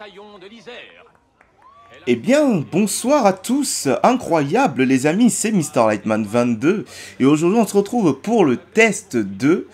de Eh bien, bonsoir à tous, incroyable les amis, c'est Mr Lightman 22 et aujourd'hui on se retrouve pour le test de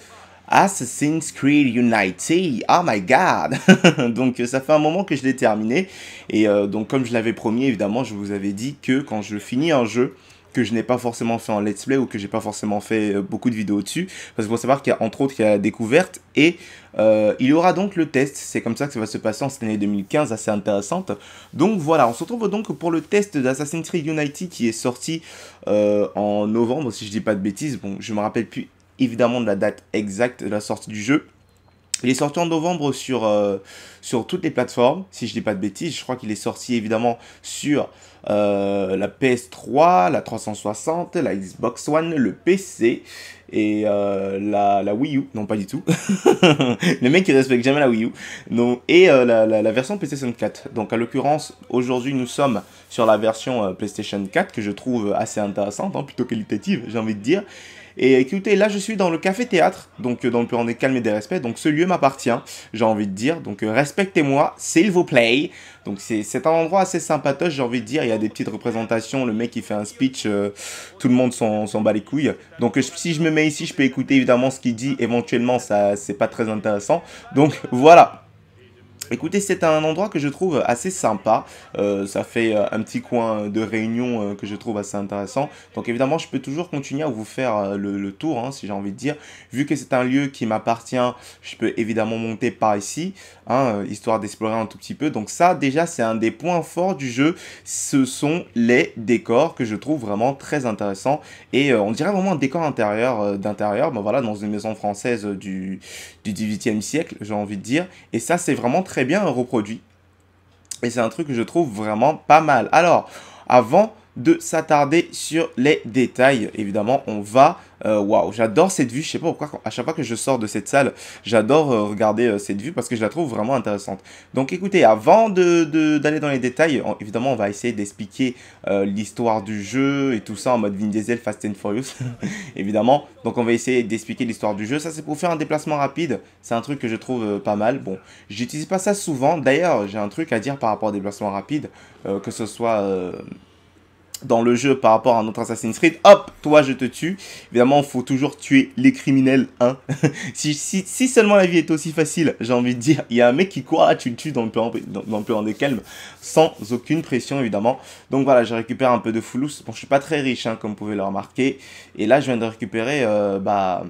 Assassin's Creed United, oh my god Donc ça fait un moment que je l'ai terminé et euh, donc comme je l'avais promis évidemment je vous avais dit que quand je finis un jeu, que je n'ai pas forcément fait en let's play ou que j'ai pas forcément fait euh, beaucoup de vidéos dessus. Parce qu'il faut savoir qu'il y a entre autres il y a la découverte et euh, il y aura donc le test. C'est comme ça que ça va se passer en cette année 2015, assez intéressante. Donc voilà, on se retrouve donc pour le test d'Assassin's Creed Unity qui est sorti euh, en novembre, si je dis pas de bêtises. Bon, je me rappelle plus évidemment de la date exacte de la sortie du jeu. Il est sorti en novembre sur, sur toutes les plateformes, si je dis pas de bêtises. Je crois qu'il est sorti évidemment sur euh, la PS3, la 360, la Xbox One, le PC et euh, la, la, Wii U. Non, pas du tout. le mec qui respecte jamais la Wii U. non et euh, la, la, version PlayStation 4. Donc, à l'occurrence, aujourd'hui, nous sommes sur la version PlayStation 4 que je trouve assez intéressante, hein, plutôt qualitative, j'ai envie de dire. Et écoutez, là je suis dans le café théâtre, donc euh, dans le plan des calmes et des respects, donc ce lieu m'appartient, j'ai envie de dire, donc euh, respectez-moi, s'il vous plaît. Donc c'est un endroit assez sympatoche, j'ai envie de dire, il y a des petites représentations, le mec il fait un speech, euh, tout le monde s'en bat les couilles. Donc si je me mets ici, je peux écouter évidemment ce qu'il dit, éventuellement ça c'est pas très intéressant. Donc voilà. Écoutez, c'est un endroit que je trouve assez sympa. Euh, ça fait euh, un petit coin de réunion euh, que je trouve assez intéressant. Donc évidemment, je peux toujours continuer à vous faire le, tour, hein, si j'ai envie de dire. Vu que c'est un lieu qui m'appartient, je peux évidemment monter par ici, hein, histoire d'explorer un tout petit peu. Donc ça, déjà, c'est un des points forts du jeu. Ce sont les décors que je trouve vraiment très intéressants. Et on dirait vraiment un décor intérieur d'intérieur. Ben voilà, dans une maison française du, du 18e siècle, j'ai envie de dire. Et ça, c'est vraiment très bien reproduit. Et c'est un truc que je trouve vraiment pas mal. Alors, avant, de s'attarder sur les détails. Évidemment, on va... Euh, waouh, j'adore cette vue. Je sais pas pourquoi, à chaque fois que je sors de cette salle, j'adore euh, regarder euh, cette vue parce que je la trouve vraiment intéressante. Donc écoutez, avant d'aller de, dans les détails, évidemment, on va essayer d'expliquer l'histoire du jeu et tout ça en mode Vin Diesel Fast and Furious, évidemment. Donc on va essayer d'expliquer l'histoire du jeu. Ça, c'est pour faire un déplacement rapide. C'est un truc que je trouve pas mal. Bon, j'utilise pas ça souvent. D'ailleurs, j'ai un truc à dire par rapport au déplacement rapide, que ce soit dans le jeu par rapport à notre Assassin's Creed, hop, toi je te tue. Évidemment, faut toujours tuer les criminels, hein. si, si, seulement la vie est aussi facile, j'ai envie de dire, il y a un mec qui court ah, tu le tues dans le plan, dans, des calmes, sans aucune pression évidemment. Donc voilà, je récupère un peu de foulous. Bon, je suis pas très riche, hein, comme vous pouvez le remarquer. Et là, je viens de récupérer, euh, bah,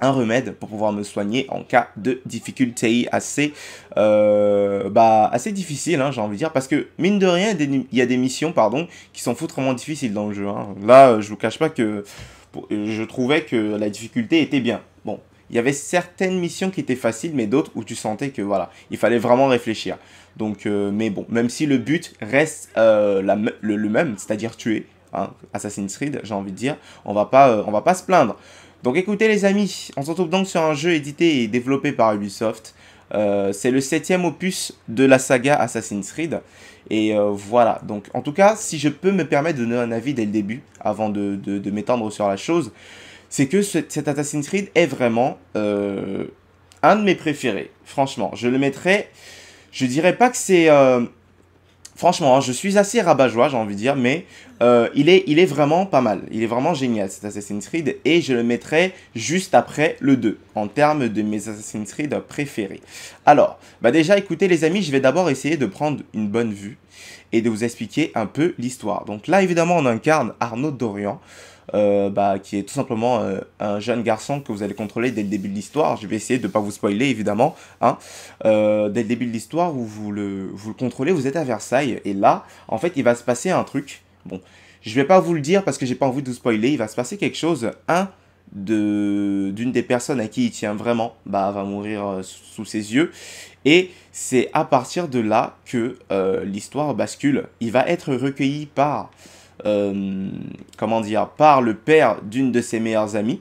un remède pour pouvoir me soigner en cas de difficulté assez, euh, bah, assez difficile, hein, j'ai envie de dire, parce que mine de rien, il y a des missions pardon, qui sont foutrement difficiles dans le jeu. Hein. Là, euh, je vous cache pas que euh, je trouvais que la difficulté était bien. Bon, il y avait certaines missions qui étaient faciles, mais d'autres où tu sentais que voilà, il fallait vraiment réfléchir. Donc, mais bon, même si le but reste le, même, c'est-à-dire tuer, hein, Assassin's Creed, j'ai envie de dire, on va pas, on va pas se plaindre. Donc écoutez les amis, on se retrouve donc sur un jeu édité et développé par Ubisoft. Euh, c'est le septième opus de la saga Assassin's Creed. Et euh, voilà, donc en tout cas, si je peux me permettre de donner un avis dès le début, avant de, m'étendre sur la chose, c'est que cet Assassin's Creed est vraiment euh, un de mes préférés, franchement. Je le mettrais, je dirais pas que c'est franchement, hein, je suis assez rabat-joie, j'ai envie de dire, mais euh, il, est, il est vraiment pas mal. Il est vraiment génial cet Assassin's Creed et je le mettrai juste après le 2 en termes de mes Assassin's Creed préférés. Alors, bah déjà écoutez les amis, je vais d'abord essayer de prendre une bonne vue et de vous expliquer un peu l'histoire. Donc là évidemment on incarne Arnaud Dorian. Euh, bah, qui est tout simplement euh, un jeune garçon que vous allez contrôler dès le début de l'histoire. Je vais essayer de ne pas vous spoiler, évidemment. Hein. Euh, dès le début de l'histoire, vous le, le contrôlez, vous êtes à Versailles. Et là, en fait, il va se passer un truc. Bon, je ne vais pas vous le dire parce que j'ai pas envie de vous spoiler. Il va se passer quelque chose. Un de d'une des personnes à qui il tient vraiment bah va mourir sous ses yeux et c'est à partir de là que l'histoire bascule il va être recueilli par euh, comment dire, par le père d'une de ses meilleures amies.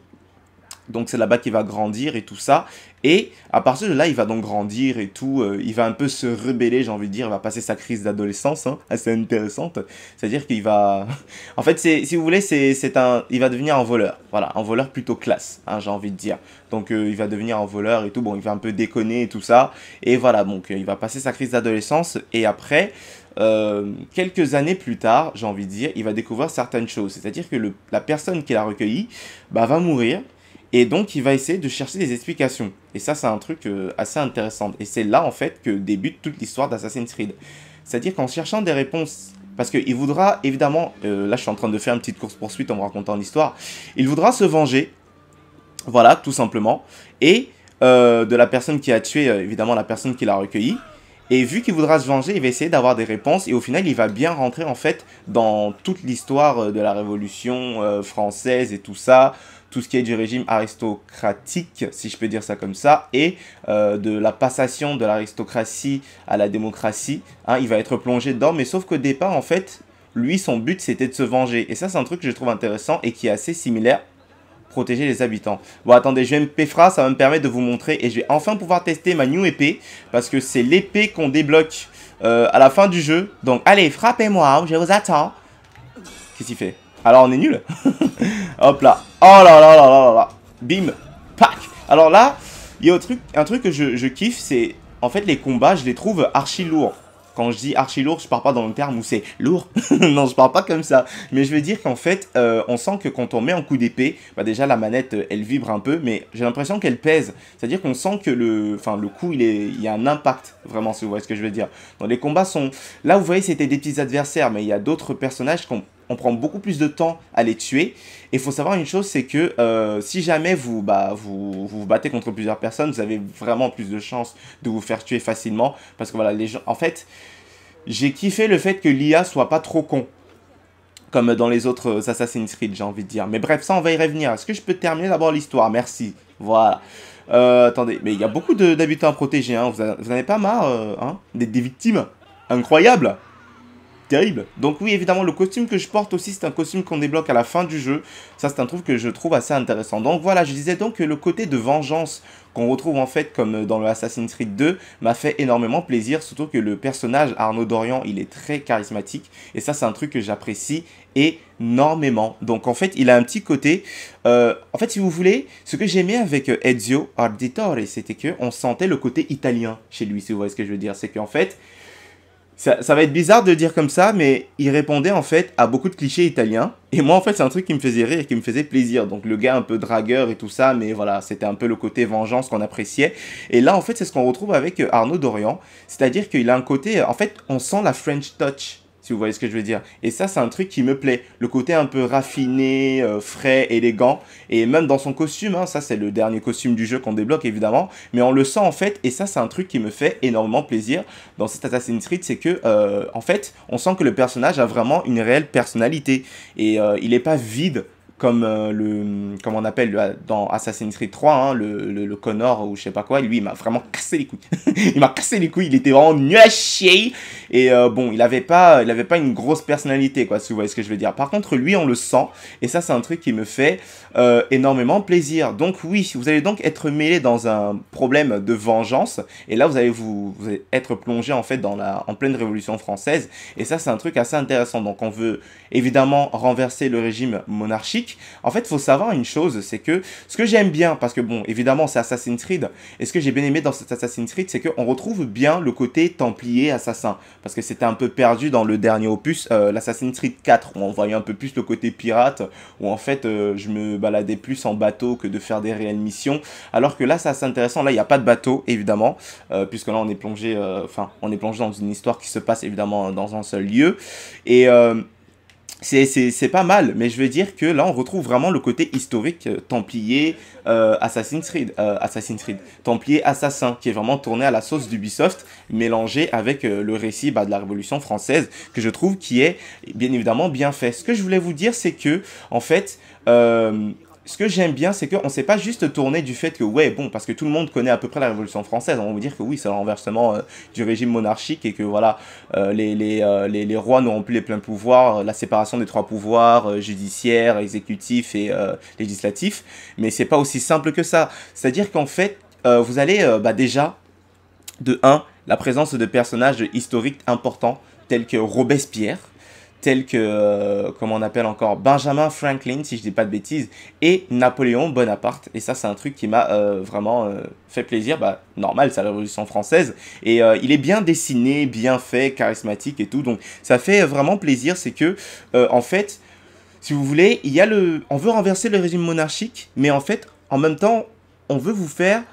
Donc c'est là-bas qu'il va grandir et tout ça. Et à partir de là, il va donc grandir et tout. Euh, il va un peu se rebeller, j'ai envie de dire. Il va passer sa crise d'adolescence, hein, assez intéressante. C'est-à-dire qu'il va... en fait, si vous voulez, c'est un... il va devenir un voleur. Voilà, un voleur plutôt classe, hein, j'ai envie de dire. Donc euh, il va devenir un voleur et tout. Bon, il va un peu déconner et tout ça. Et voilà, donc il va passer sa crise d'adolescence. Et après, euh, quelques années plus tard, j'ai envie de dire, il va découvrir certaines choses. C'est-à-dire que la personne qui l'a recueilli bah, va mourir et donc il va essayer de chercher des explications. Et ça, c'est un truc euh, assez intéressant. Et c'est là, en fait, que débute toute l'histoire d'Assassin's Creed. C'est-à-dire qu'en cherchant des réponses parce qu'il voudra, évidemment, euh, là je suis en train de faire une petite course-poursuite en me racontant l'histoire, il voudra se venger, voilà, tout simplement, et de la personne qui a tué, évidemment, la personne qui l'a recueilli, et vu qu'il voudra se venger, il va essayer d'avoir des réponses et au final, il va bien rentrer en fait dans toute l'histoire euh, de la Révolution euh, française et tout ça, tout ce qui est du régime aristocratique, si je peux dire ça comme ça, et euh, de la passation de l'aristocratie à la démocratie. Hein, il va être plongé dedans, mais sauf qu'au départ, en fait, lui, son but, c'était de se venger. Et ça, c'est un truc que je trouve intéressant et qui est assez similaire protéger les habitants. Bon, attendez, je vais me ça va me permettre de vous montrer. Et je vais enfin pouvoir tester ma new épée. Parce que c'est l'épée qu'on débloque euh, à la fin du jeu. Donc, allez, frappez-moi, hein, je vous attends. Qu'est-ce qu'il fait Alors, on est nul Hop là. Oh là là là là là Bim. Pac. Alors là, il y a un truc, un truc que je kiffe, c'est... En fait, les combats, je les trouve archi lourds. Quand je dis archi lourd, je parle pas dans le terme où c'est lourd. non, je parle pas comme ça. Mais je veux dire qu'en fait, euh, on sent que quand on met un coup d'épée, bah, déjà la manette, euh, elle vibre un peu, mais j'ai l'impression qu'elle pèse. C'est-à-dire qu'on sent que le, le coup, il, est, il y a un impact, vraiment, si vous voyez ce que je veux dire. Donc les combats sont... Là, vous voyez, c'était des petits adversaires, mais il y a d'autres personnages qui ont on prend beaucoup plus de temps à les tuer. Et il faut savoir une chose, c'est que euh, si jamais vous, bah, vous, vous, battez contre plusieurs personnes, vous avez vraiment plus de chances de vous faire tuer facilement. Parce que voilà, les gens... En fait, j'ai kiffé le fait que l'IA soit pas trop con. Comme dans les autres euh, Assassin's Creed, j'ai envie de dire. Mais bref, ça, on va y revenir. Est-ce que je peux terminer d'abord l'histoire Merci. Voilà. Euh, attendez, mais il y a beaucoup d'habitants à hein. Vous n'avez pas marre, hein, des, des victimes Incroyable terrible. Donc oui, évidemment, le costume que je porte aussi, c'est un costume qu'on débloque à la fin du jeu. Ça, c'est un truc que je trouve assez intéressant. Donc voilà, je disais donc que le côté de vengeance qu'on retrouve en fait comme euh, dans le Assassin's Creed 2 m'a fait énormément plaisir, surtout que le personnage Arnaud Dorian, il est très charismatique et ça c'est un truc que j'apprécie énormément. Donc en fait, il a un petit côté euh, en fait, si vous voulez, ce que j'aimais avec euh, Ezio Arditore c'était que on sentait le côté italien chez lui, si vous voyez ce que je veux dire, c'est qu'en fait, ça, va être bizarre de le dire comme ça, mais il répondait en fait à beaucoup de clichés italiens. Et moi, en fait, c'est un truc qui me faisait rire qui me faisait plaisir. Donc, le gars un peu dragueur et tout ça, mais voilà, c'était un peu le côté vengeance qu'on appréciait. Et là, en fait, c'est ce qu'on retrouve avec euh, Arnaud Dorian. C'est-à-dire qu'il a un côté, en fait, on sent la French touch si vous voyez ce que je veux dire. Et ça, c'est un truc qui me plaît. Le côté un peu raffiné, euh, frais, élégant. Et même dans son costume, hein, ça, c'est le dernier costume du jeu qu'on débloque, évidemment. Mais on le sent, en fait. Et ça, c'est un truc qui me fait énormément plaisir dans cet Assassin's Creed. C'est que, euh, en fait, on sent que le personnage a vraiment une réelle personnalité. Et euh, il n'est pas vide comme euh, le comme on appelle euh, dans Assassin's Creed 3 hein, le, Connor ou je sais pas quoi lui il m'a vraiment cassé les couilles il m'a cassé les couilles il était vraiment nu à chier et euh, bon il avait pas il pas une grosse personnalité quoi si vous voyez ce que je veux dire par contre lui on le sent et ça c'est un truc qui me fait énormément plaisir donc oui vous allez donc être mêlé dans un problème de vengeance et là vous allez vous, être plongé en fait dans la en pleine révolution française et ça c'est un truc assez intéressant donc on veut évidemment renverser le régime monarchique en fait, il faut savoir une chose, c'est que ce que j'aime bien, parce que bon, évidemment, c'est Assassin's Creed, et ce que j'ai bien aimé dans cet Assassin's Creed, c'est qu'on retrouve bien le côté templier assassin, parce que c'était un peu perdu dans le dernier opus, euh, l'Assassin's Creed 4, où on voyait un peu plus le côté pirate, où en fait, euh, je me baladais plus en bateau que de faire des réelles missions, alors que là, c'est assez intéressant, là, il n'y a pas de bateau, évidemment, euh, puisque là, on est plongé, enfin, on est plongé dans une histoire qui se passe évidemment dans un seul lieu, et c'est pas mal, mais je veux dire que là, on retrouve vraiment le côté historique euh, Templier euh, Assassin's Creed, euh, Assassin's Creed, Templier Assassin, qui est vraiment tourné à la sauce d'Ubisoft, mélangé avec le récit bah, de la Révolution française, que je trouve qui est bien évidemment bien fait. Ce que je voulais vous dire, c'est que, en fait, ce que j'aime bien, c'est qu'on ne s'est pas juste tourné du fait que, ouais, bon, parce que tout le monde connaît à peu près la Révolution française, on va vous dire que oui, c'est le renversement euh, du régime monarchique et que, voilà, euh, euh, les, rois n'auront plus les pleins pouvoirs, la séparation des trois pouvoirs, judiciaire, exécutif et législatif, mais c'est pas aussi simple que ça. C'est-à-dire qu'en fait, vous allez bah, déjà, de 1, la présence de personnages historiques importants tels que Robespierre, tels que, euh, comment on appelle encore, Benjamin Franklin, si je dis pas de bêtises, et Napoléon Bonaparte. Et ça, c'est un truc qui m'a euh, vraiment euh, fait plaisir. Bah, normal, c'est la Révolution française. Et il est bien dessiné, bien fait, charismatique et tout. Donc, ça fait vraiment plaisir. C'est que, en fait, si vous voulez, il y a le... on veut renverser le régime monarchique, mais en fait, en même temps, on veut vous faire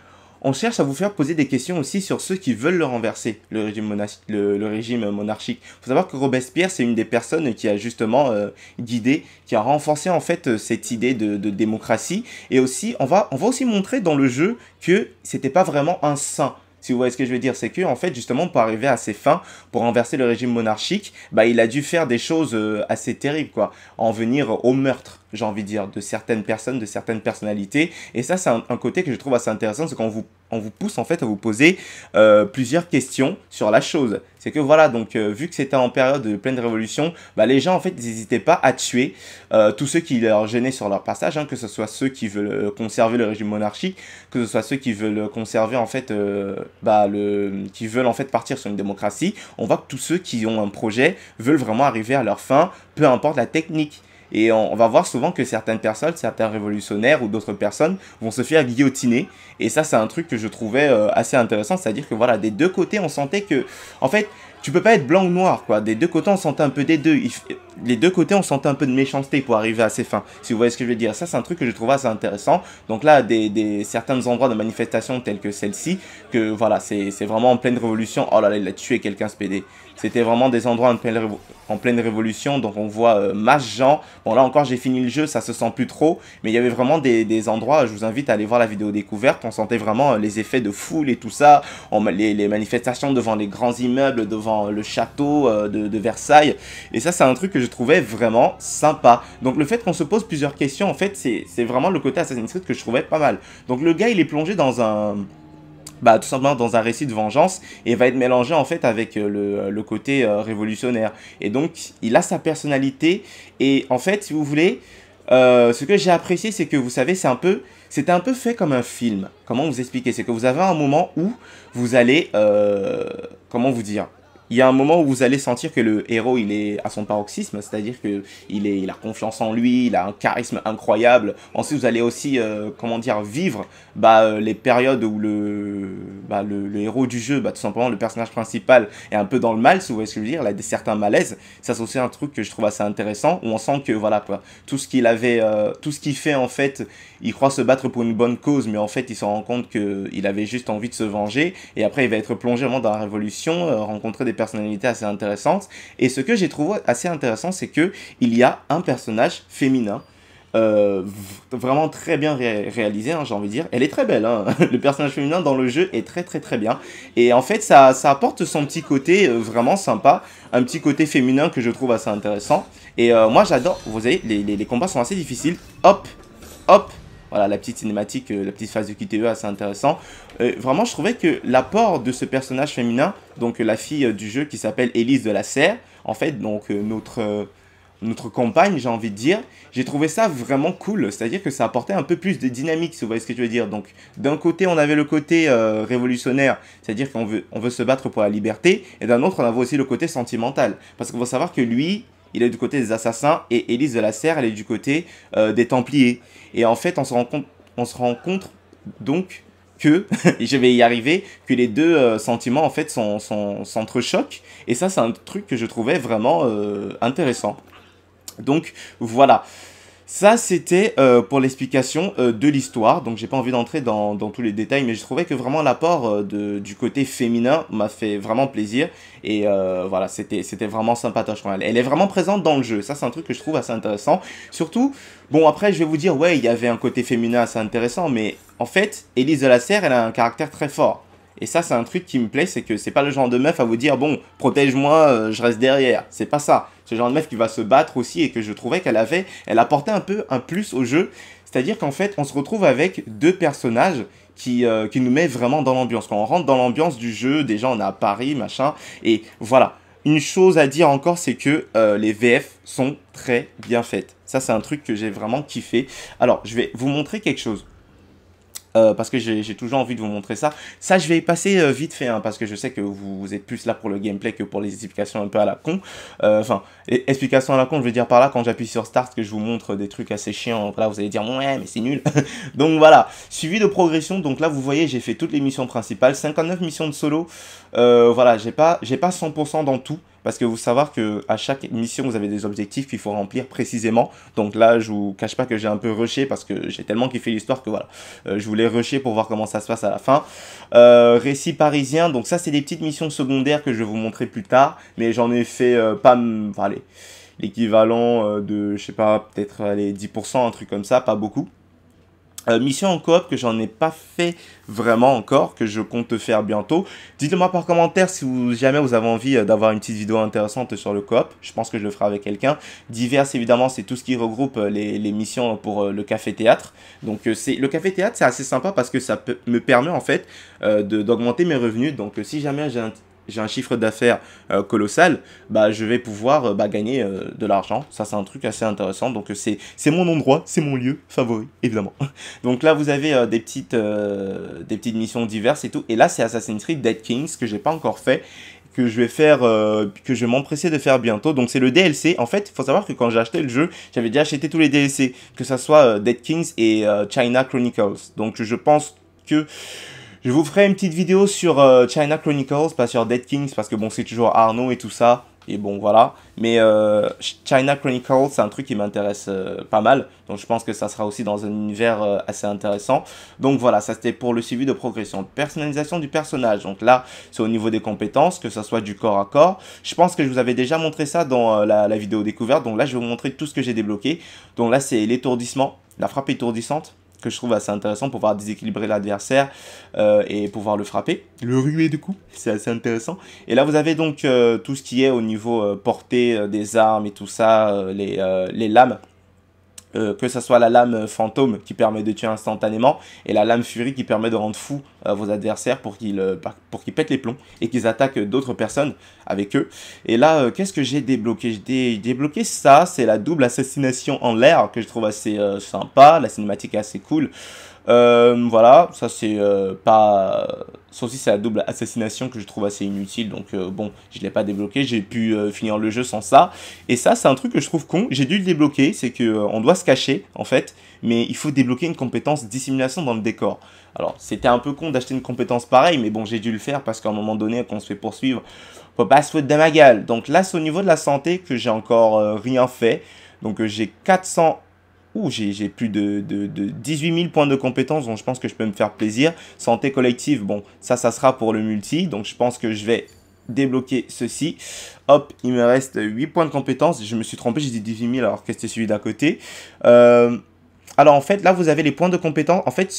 on cherche à vous faire poser des questions aussi sur ceux qui veulent le renverser, le régime, le, régime monarchique. Il faut savoir que Robespierre, c'est une des personnes qui a justement guidé, euh, qui a renforcé en fait euh, cette idée de, démocratie. Et aussi, on va, on va aussi montrer dans le jeu que c'était pas vraiment un saint si vous voyez ce que je veux dire, c'est que en fait justement pour arriver à ses fins, pour renverser le régime monarchique, bah il a dû faire des choses euh, assez terribles quoi, en venir au meurtre j'ai envie de dire, de certaines personnes, de certaines personnalités. Et ça, c'est un, côté que je trouve assez intéressant, c'est qu'on vous, on vous pousse en fait à vous poser euh, plusieurs questions sur la chose. C'est que voilà, donc euh, vu que c'était en période de pleine révolution, bah, les gens en fait n'hésitaient pas à tuer euh, tous ceux qui leur gênaient sur leur passage, hein, que ce soit ceux qui veulent conserver le régime monarchique, que ce soit ceux qui veulent conserver en fait, bah, le, qui veulent en fait partir sur une démocratie. On voit que tous ceux qui ont un projet veulent vraiment arriver à leur fin, peu importe la technique. Et on, va voir souvent que certaines personnes, certains révolutionnaires ou d'autres personnes vont se faire guillotiner. Et ça, c'est un truc que je trouvais euh, assez intéressant. C'est-à-dire que voilà, des deux côtés, on sentait que, en fait, tu peux pas être blanc ou noir, quoi. Des deux côtés, on sentait un peu des deux. Les deux côtés, on sentait un peu de méchanceté pour arriver à ses fins. Si vous voyez ce que je veux dire. Ça, c'est un truc que je trouve assez intéressant. Donc là, des, certains endroits de manifestation tels que celle-ci, que voilà, c'est vraiment en pleine révolution. Oh là là, il a tué quelqu'un, ce PD. C'était vraiment des endroits en pleine, révolution. Donc on voit euh, masse gens Bon, là encore, j'ai fini le jeu, ça se sent plus trop. Mais il y avait vraiment des, endroits. Je vous invite à aller voir la vidéo découverte. On sentait vraiment euh, les effets de foule et tout ça. les manifestations devant les grands immeubles, devant le château euh, de, Versailles. Et ça, c'est un truc que je trouvais vraiment sympa. Donc le fait qu'on se pose plusieurs questions, en fait, c'est vraiment le côté Assassin's Creed que je trouvais pas mal. Donc le gars, il est plongé dans un bah, tout simplement dans un récit de vengeance et va être mélangé en fait avec euh, le, côté euh, révolutionnaire. Et donc il a sa personnalité et en fait si vous voulez, ce que j'ai apprécié c'est que vous savez c'est un peu, c'était un peu fait comme un film. Comment vous expliquer C'est que vous avez un moment où vous allez, comment vous dire il y a un moment où vous allez sentir que le héros il est à son paroxysme, c'est-à-dire que il est, il a confiance en lui, il a un charisme incroyable. Ensuite, vous allez aussi, euh, comment dire, vivre bah, euh, les périodes où bah, le, le, héros du jeu, bah, tout simplement le personnage principal, est un peu dans le mal, si vous voyez ce que je veux dire, il a des certains malaises. Ça, c'est aussi un truc que je trouve assez intéressant où on sent que voilà tout ce qu'il avait, euh, tout ce qu'il fait en fait, il croit se battre pour une bonne cause, mais en fait, il se rend compte qu'il avait juste envie de se venger. Et après, il va être plongé vraiment dans la révolution, euh, rencontrer des personnalités assez intéressantes. Et ce que j'ai trouvé assez intéressant, c'est qu'il y a un personnage féminin. Euh, vraiment très bien réalisé, hein, j'ai envie de dire. Elle est très belle, hein. le personnage féminin dans le jeu est très très très bien. Et en fait, ça, apporte son petit côté euh, vraiment sympa, un petit côté féminin que je trouve assez intéressant. Et moi j'adore, vous voyez, les combats sont assez difficiles. Hop, hop, voilà, la petite cinématique, euh, la petite phase de QTE assez intéressant. Euh, vraiment, je trouvais que l'apport de ce personnage féminin, donc euh, la fille du jeu qui s'appelle Élise de la Serre, en fait, donc notre notre compagne j'ai envie de dire, j'ai trouvé ça vraiment cool. C'est-à-dire que ça apportait un peu plus de dynamique, si vous voyez ce que je veux dire. Donc, d'un côté, on avait le côté révolutionnaire, c'est-à-dire qu'on veut, on veut se battre pour la liberté, et d'un autre, on avait aussi le côté sentimental. Parce qu'on va savoir que lui, il est du côté des assassins et Élise de la Serre, elle est du côté euh, des Templiers. Et en fait, on se rend compte, on donc que, je vais y arriver, que les deux euh, sentiments en fait s'entrechoquent. Et ça, c'est un truc que je trouvais vraiment euh, intéressant. Donc voilà. Ça, c'était euh, pour l'explication euh, de l'histoire. Donc, j'ai pas envie d'entrer dans, tous les détails, mais je trouvais que vraiment l'apport euh, du côté féminin m'a fait vraiment plaisir. Et voilà, c'était vraiment sympatoche quand Elle est vraiment présente dans le jeu. Ça, c'est un truc que je trouve assez intéressant. Surtout, bon, après, je vais vous dire, ouais, il y avait un côté féminin assez intéressant, mais en fait, Elise de la Serre, elle a un caractère très fort. Et ça, c'est un truc qui me plaît, c'est que c'est pas le genre de meuf à vous dire bon, protège-moi, euh, je reste derrière. C'est pas ça. C'est le genre de meuf qui va se battre aussi et que je trouvais qu'elle avait, elle apportait un peu un plus au jeu. C'est-à-dire qu'en fait, on se retrouve avec deux personnages qui, euh, nous met vraiment dans l'ambiance. Quand on rentre dans l'ambiance du jeu, déjà on est à Paris, machin, et voilà. Une chose à dire encore, c'est que euh, les VF sont très bien faites. Ça, c'est un truc que j'ai vraiment kiffé. Alors, je vais vous montrer quelque chose. Euh, parce que j'ai toujours envie de vous montrer ça. Ça, je vais passer euh, vite fait, hein, parce que je sais que vous, êtes plus là pour le gameplay que pour les explications un peu à la con. Euh, enfin, explications à la con, je veux dire par là, quand j'appuie sur Start, que je vous montre des trucs assez chiants, là, vous allez dire, ouais, mais c'est nul. donc voilà, suivi de progression, donc là, vous voyez, j'ai fait toutes les missions principales, 59 missions de solo. voilà, j'ai pas, pas 100% dans tout parce que vous savoir que à chaque mission, vous avez des objectifs qu'il faut remplir précisément. Donc là, je vous cache pas que j'ai un peu rushé parce que j'ai tellement kiffé l'histoire que voilà, euh, je voulais rusher pour voir comment ça se passe à la fin. Euh, récit parisien, donc ça, c'est des petites missions secondaires que je vais vous montrer plus tard, mais j'en ai fait euh, pas, enfin, l'équivalent euh, de, je sais pas, peut-être les 10%, un truc comme ça, pas beaucoup. Euh, mission en coop que j'en ai pas fait vraiment encore, que je compte faire bientôt. Dites-moi par commentaire si vous, jamais vous avez envie euh, d'avoir une petite vidéo intéressante sur le coop. Je pense que je le ferai avec quelqu'un. Divers, évidemment, c'est tout ce qui regroupe euh, les, missions pour le café-théâtre. Donc c'est le café-théâtre, c'est assez sympa parce que ça me permet en fait d'augmenter mes revenus. Donc si jamais j'ai un j'ai un chiffre d'affaires euh, colossal, bah, je vais pouvoir euh, bah, gagner euh, de l'argent. Ça, c'est un truc assez intéressant. Donc, c'est mon endroit, c'est mon lieu favori, évidemment. Donc là, vous avez des, petites, des petites missions diverses et tout. Et là, c'est Assassin's Creed Dead Kings, que j'ai pas encore fait que je vais faire, que je vais m'empresser de faire bientôt. Donc c'est le DLC. En fait, il faut savoir que quand j'ai acheté le jeu, j'avais déjà acheté tous les DLC, que ça soit Dead Kings et China Chronicles. Donc je pense que je vous ferai une petite vidéo sur euh, China Chronicles, pas sur Dead Kings, parce que bon, c'est toujours Arnaud et tout ça. Et bon, voilà. Mais euh, China Chronicles, c'est un truc qui m'intéresse euh, pas mal. Donc je pense que ça sera aussi dans un univers assez intéressant. Donc voilà, ça c'était pour le suivi de progression. Personnalisation du personnage. Donc là, c'est au niveau des compétences, que ça soit du corps à corps. Je pense que je vous avais déjà montré ça dans la, la vidéo découverte. Donc là, je vais vous montrer tout ce que j'ai débloqué. Donc là, c'est l'étourdissement, la frappe étourdissante que je trouve assez intéressant pour pouvoir déséquilibrer l'adversaire euh, et pouvoir le frapper. Le ruer du coup, c'est assez intéressant. Et là, vous avez donc euh, tout ce qui est au niveau euh, portée des armes et tout ça, les, les lames. Euh, que ce soit la lame fantôme qui permet de tuer instantanément et la lame furie qui permet de rendre fou euh, vos adversaires pour qu'ils euh, pour qu'ils pètent les plombs et qu'ils attaquent d'autres personnes avec eux. Et là, qu'est-ce que j'ai débloqué J'ai débloqué ça, c'est la double assassination en l'air que je trouve assez sympa, la cinématique est assez cool. voilà, ça c'est pas Sauf si c'est la double assassination que je trouve assez inutile. Donc euh, bon, je ne l'ai pas débloqué. J'ai pu euh, finir le jeu sans ça. Et ça, c'est un truc que je trouve con. J'ai dû le débloquer. C'est qu'on euh, doit se cacher en fait, mais il faut débloquer une compétence dissimulation dans le décor. Alors c'était un peu con d'acheter une compétence pareille, mais bon, j'ai dû le faire parce qu'à un moment donné, quand on se fait poursuivre, peut pas se foutre de ma Donc là, c'est au niveau de la santé que j'ai encore rien fait. Donc j'ai 400 ouh, j'ai plus de, 18 000 points de compétences, donc je pense que je peux me faire plaisir. Santé collective, bon, ça, ça sera pour le multi, donc je pense que je vais débloquer ceci. Hop, il me reste 8 points de compétences. Je me suis trompé, j'ai dit 18 000 alors que c'était celui d'à côté. Euh, alors en fait, là, vous avez les points de compétences. En fait,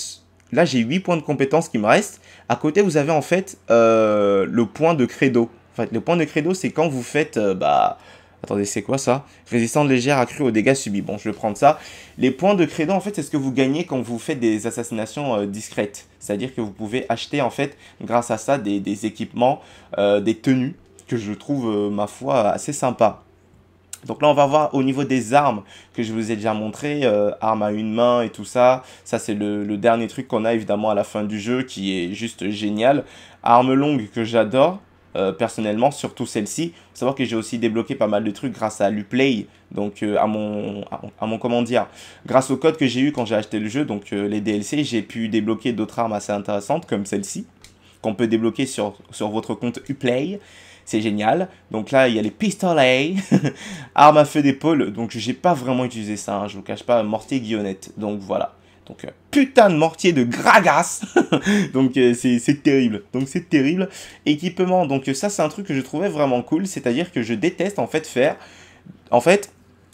là, j'ai 8 points de compétences qui me restent. À côté, vous avez en fait euh, le point de credo. En fait, le point de credo, c'est quand vous faites... Euh, bah, Attendez, c'est quoi ça Résistance légère accrue aux dégâts subis. Bon, je vais prendre ça. Les points de crédit, en fait, c'est ce que vous gagnez quand vous faites des assassinations euh, discrètes. C'est-à-dire que vous pouvez acheter, en fait, grâce à ça, des, équipements, euh, des tenues, que je trouve, euh, ma foi, assez sympa. Donc là, on va voir au niveau des armes que je vous ai déjà montrées. euh, armes à une main et tout ça. Ça, c'est le, dernier truc qu'on a évidemment à la fin du jeu qui est juste génial. Arme longue, que j'adore. Euh, personnellement, surtout celle-ci. savoir que j'ai aussi débloqué pas mal de trucs grâce à l'Uplay, donc euh, à mon à, mon comment dire, grâce au code que j'ai eu quand j'ai acheté le jeu, donc euh, les DLC, j'ai pu débloquer d'autres armes assez intéressantes comme celle-ci qu'on peut débloquer sur sur votre compte Uplay. C'est génial. Donc là, il y a les pistolets, armes à feu d'épaule. Donc j'ai pas vraiment utilisé ça, hein, je vous cache pas, mortier guillonnette. Donc voilà. Donc, euh, putain de mortier de Gragas. donc, euh, c'est terrible. Donc, c'est terrible. Équipement, donc euh, ça, c'est un truc que je trouvais vraiment cool. C'est-à-dire que je déteste, en fait, faire... En fait,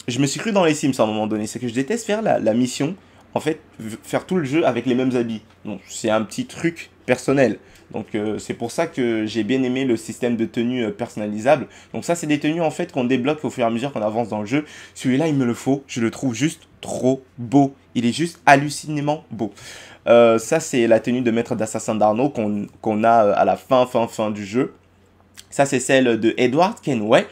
je me suis cru dans les Sims à un moment donné. C'est que je déteste faire la, la mission en fait, faire tout le jeu avec les mêmes habits. Donc, c'est un petit truc personnel. Donc euh, c'est pour ça que j'ai bien aimé le système de tenue euh, personnalisable. Donc ça c'est des tenues en fait qu'on débloque au fur et à mesure qu'on avance dans le jeu. Celui-là il me le faut, je le trouve juste trop beau. Il est juste hallucinément beau. Euh, ça c'est la tenue de maître d'assassin d'Arnaud qu'on a à la fin fin fin du jeu. Ça c'est celle de Edward Kenway.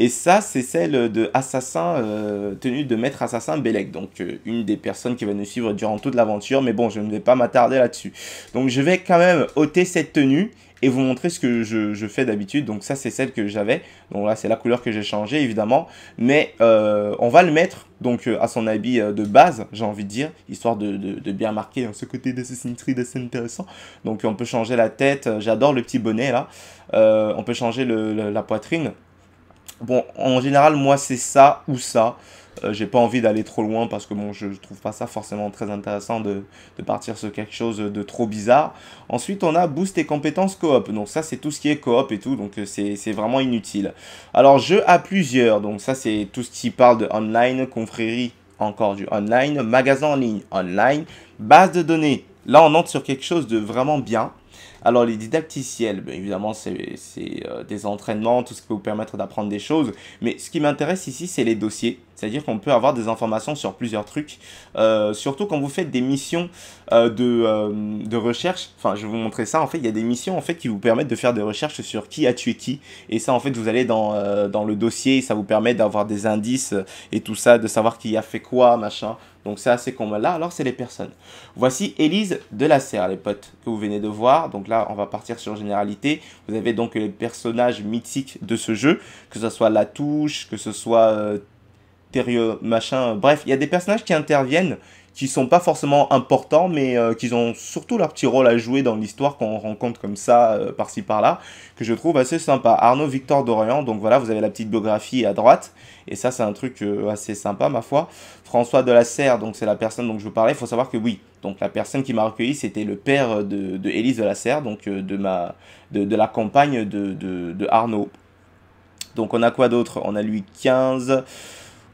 Et ça, c'est celle de Assassin, euh, tenue de Maître Assassin Belek. Donc, euh, une des personnes qui va nous suivre durant toute l'aventure. Mais bon, je ne vais pas m'attarder là-dessus. Donc, je vais quand même ôter cette tenue et vous montrer ce que je, fais d'habitude. Donc, ça, c'est celle que j'avais. Donc, là, c'est la couleur que j'ai changée, évidemment. Mais euh, on va le mettre donc à son habit de base, j'ai envie de dire, histoire de, bien marquer hein, ce côté d'Assassin's Creed assez intéressant. Donc, on peut changer la tête. J'adore le petit bonnet, là. on peut changer la poitrine. Bon, en général, moi, c'est ça ou ça. Euh, j'ai pas envie d'aller trop loin parce que bon, je, trouve pas ça forcément très intéressant de, de, partir sur quelque chose de trop bizarre. Ensuite, on a boost et compétences coop. Donc ça, c'est tout ce qui est coop et tout, donc euh, c'est vraiment inutile. Alors, jeu à plusieurs. Donc ça, c'est tout ce qui parle de online, confrérie, encore du online, magasin en ligne, online, base de données. Là, on entre sur quelque chose de vraiment bien. Alors les didacticiels, ben, évidemment, c'est euh, des entraînements, tout ce qui peut vous permettre d'apprendre des choses. Mais ce qui m'intéresse ici, c'est les dossiers. C'est-à-dire qu'on peut avoir des informations sur plusieurs trucs. Euh, surtout quand vous faites des missions euh, de, recherche. Enfin, je vais vous montrer ça. En fait, il y a des missions en fait, qui vous permettent de faire des recherches sur qui a tué qui. Et ça, en fait, vous allez dans, dans le dossier. Et ça vous permet d'avoir des indices et tout ça, de savoir qui a fait quoi, machin. Donc c'est assez là alors c'est les personnes. Voici Élise de la Serre, les potes, que vous venez de voir. Donc là, on va partir sur généralité. Vous avez donc les personnages mythiques de ce jeu, que ce soit La Touche, que ce soit euh, machin. Bref, il y a des personnages qui interviennent, qui sont pas forcément importants, mais euh, qui ont surtout leur petit rôle à jouer dans l'histoire qu'on rencontre comme ça, euh, par-ci par-là, que je trouve assez sympa. Arnaud Victor Dorian, donc voilà, vous avez la petite biographie à droite, et ça c'est un truc euh, assez sympa, ma foi. François de la Serre, donc c'est la personne dont je vous parlais, il faut savoir que oui, donc la personne qui m'a recueilli, c'était le père de, de Élise de la Serre, donc euh, de, ma, de, la campagne de, Arnaud. Donc on a quoi d'autre On a lui 15,